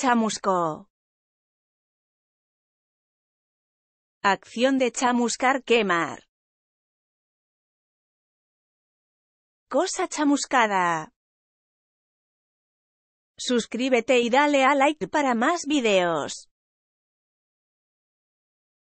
Chamusco. Acción de chamuscar quemar. Cosa chamuscada. Suscríbete y dale a like para más videos.